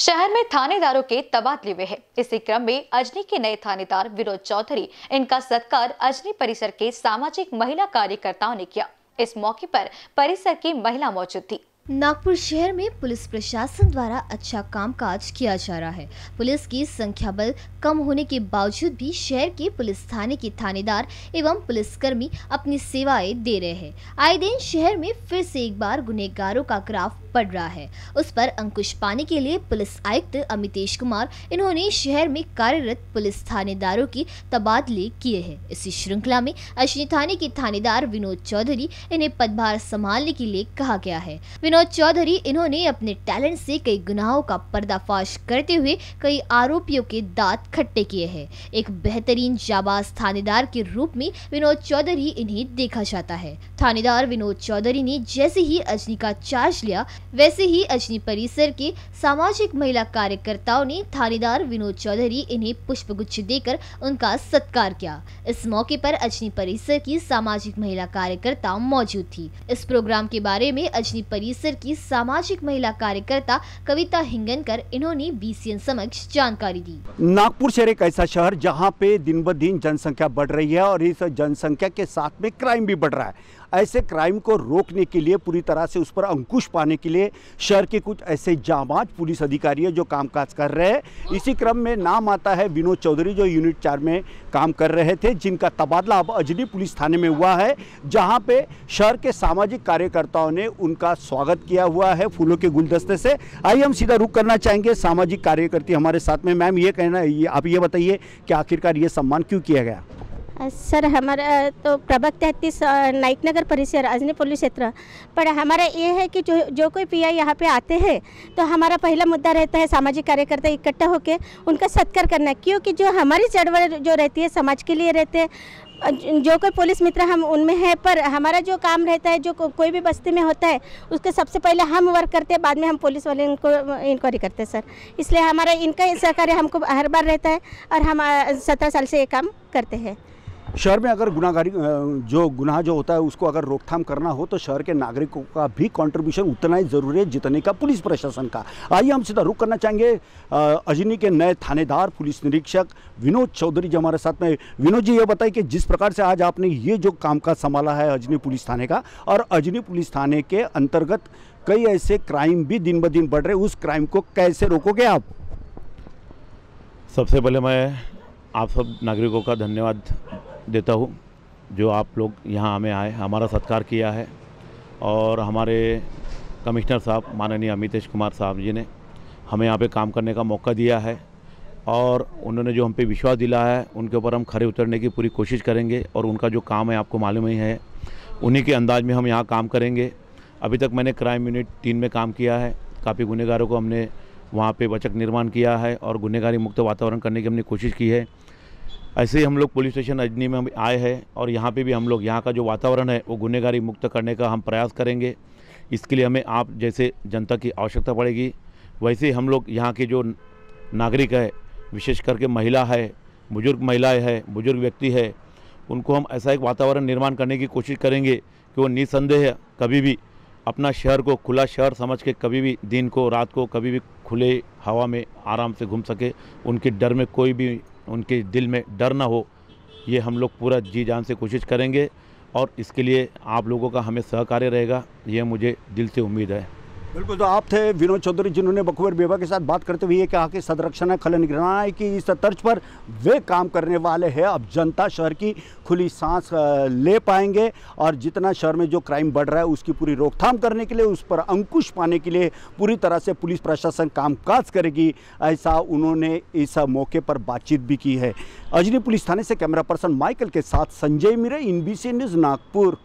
शहर में थानेदारों के तबादले हुए हैं इसी क्रम में अजनी के नए थानेदार विनोद चौधरी इनका सत्कार अजनी परिसर के सामाजिक महिला कार्यकर्ताओं ने किया इस मौके पर परिसर की महिला मौजूद थी नागपुर शहर में पुलिस प्रशासन द्वारा अच्छा काम काज किया जा रहा है पुलिस की संख्या बल कम होने के बावजूद भी शहर के पुलिस थाने के थानेदार एवं पुलिसकर्मी अपनी सेवाएं दे रहे हैं आए दिन शहर में फिर से एक बार गुनेगारों का ग्राफ पड़ रहा है उस पर अंकुश पाने के लिए पुलिस आयुक्त अमितेश कुमार इन्होंने शहर में कार्यरत पुलिस थानेदारों की तबादले किए हैं इसी श्रृंखला में अश्विनी थाने के थानेदार विनोद चौधरी इन्हें पदभार संभालने के लिए कहा गया है विनोद चौधरी इन्होंने अपने टैलेंट से कई गुनाहों का पर्दाफाश करते हुए कई आरोपियों के दांत खट्टे किए हैं एक बेहतरीन जाबाज थानेदार के रूप में विनोद चौधरी इन्हें देखा जाता है थानेदार विनोद चौधरी ने जैसे ही अजनी का चार्ज लिया वैसे ही अजनी परिसर के सामाजिक महिला कार्यकर्ताओं ने थानेदार विनोद चौधरी इन्हें पुष्पगुच्छ देकर उनका सत्कार किया इस मौके पर अजनी परिसर की सामाजिक महिला कार्यकर्ता मौजूद थी इस प्रोग्राम के बारे में अजनी परिसर की सामाजिक महिला कार्यकर्ता कविता हिंगनकर इन्होंने एन समक्ष जानकारी दी नागपुर शहर एक ऐसा शहर जहाँ पे दिन ब दिन जनसंख्या बढ़ रही है और इस जनसंख्या के साथ में क्राइम भी बढ़ रहा है ऐसे क्राइम को रोकने के लिए पूरी तरह से उस पर अंकुश पाने के लिए शहर के कुछ ऐसे जाबाज पुलिस अधिकारी है जो कामकाज कर रहे हैं इसी क्रम में नाम आता है विनोद चौधरी जो यूनिट चार में काम कर रहे थे जिनका तबादला अब अजनी पुलिस थाने में हुआ है जहाँ पे शहर के सामाजिक कार्यकर्ताओं ने उनका स्वागत किया हुआ है फूलों के गुलदस्ते से आइए हम सीधा रुख करना चाहेंगे सामाजिक कार्यकर्ती हमारे साथ में मैम ये कहना ये आप ये बताइए कि आखिरकार ये सम्मान क्यों किया गया सर हमारा तो प्रभाग तैतीस नाइक नगर परिसर अजनी पुलिस क्षेत्र पर हमारा ये है कि जो जो कोई पी आई यहाँ पर आते हैं तो हमारा पहला मुद्दा रहता है सामाजिक कार्यकर्ता इकट्ठा होकर उनका सत्कार करना क्योंकि जो हमारी चढ़वल जो रहती है समाज के लिए रहते हैं जो कोई पुलिस मित्र हम उनमें है पर हमारा जो काम रहता है जो को, कोई भी बस्ती में होता है उसके सबसे पहले हम वर्क करते हैं बाद में हम पुलिस वाले इनको इंक्वायरी करते हैं सर इसलिए हमारा इनका सहकार्य हमको हर बार रहता है और हम सत्रह साल से ये काम करते हैं शहर में अगर गुनागारी जो गुनाह जो होता है उसको अगर रोकथाम करना हो तो शहर के नागरिकों का भी कंट्रीब्यूशन उतना ही ज़रूरी है जितने का पुलिस प्रशासन का आइए हम सीधा रुख करना चाहेंगे अजनी के नए थानेदार पुलिस निरीक्षक विनोद चौधरी जी हमारे साथ में विनोद जी ये बताइए कि जिस प्रकार से आज आपने ये जो काम का संभाला है अजनी पुलिस थाने का और अजनी पुलिस थाने के अंतर्गत कई ऐसे क्राइम भी दिन ब दिन बढ़ रहे उस क्राइम को कैसे रोकोगे आप सबसे पहले मैं आप सब नागरिकों का धन्यवाद देता हूँ जो आप लोग यहाँ हमें आए हमारा सत्कार किया है और हमारे कमिश्नर साहब माननीय अमितेश कुमार साहब जी ने हमें यहाँ पे काम करने का मौका दिया है और उन्होंने जो हम पे विश्वास दिलाया है उनके ऊपर हम खड़े उतरने की पूरी कोशिश करेंगे और उनका जो काम है आपको मालूम ही है उन्हीं के अंदाज में हम यहाँ काम करेंगे अभी तक मैंने क्राइम यूनिट तीन में काम किया है काफ़ी गुनहगारों को हमने वहाँ पर बचक निर्माण किया है और गुनहगारी मुक्त वातावरण करने की हमने कोशिश की है ऐसे ही हम लोग पुलिस स्टेशन अजनी में आए हैं और यहाँ पे भी हम लोग यहाँ का जो वातावरण है वो गुनेगारी मुक्त करने का हम प्रयास करेंगे इसके लिए हमें आप जैसे जनता की आवश्यकता पड़ेगी वैसे ही हम लोग यहाँ के जो नागरिक है विशेष करके महिला है बुजुर्ग महिलाएँ हैं बुजुर्ग व्यक्ति है उनको हम ऐसा एक वातावरण निर्माण करने की कोशिश करेंगे कि वो निसंदेह कभी भी अपना शहर को खुला शहर समझ के कभी भी दिन को रात को कभी भी खुले हवा में आराम से घूम सके उनके डर में कोई भी उनके दिल में डर ना हो ये हम लोग पूरा जी जान से कोशिश करेंगे और इसके लिए आप लोगों का हमें सहकार्य रहेगा यह मुझे दिल से उम्मीद है बिल्कुल तो आप थे विनोद चौधरी जिन्होंने बखूबर बेबा के साथ बात करते हुए ये कहा कि संरक्षण खल है कि इस तर्ज पर वे काम करने वाले हैं अब जनता शहर की खुली सांस ले पाएंगे और जितना शहर में जो क्राइम बढ़ रहा है उसकी पूरी रोकथाम करने के लिए उस पर अंकुश पाने के लिए पूरी तरह से पुलिस प्रशासन कामकाज करेगी ऐसा उन्होंने इस मौके पर बातचीत भी की है अजनी पुलिस थाने से कैमरा पर्सन माइकल के साथ संजय मिरे इन न्यूज़ नागपुर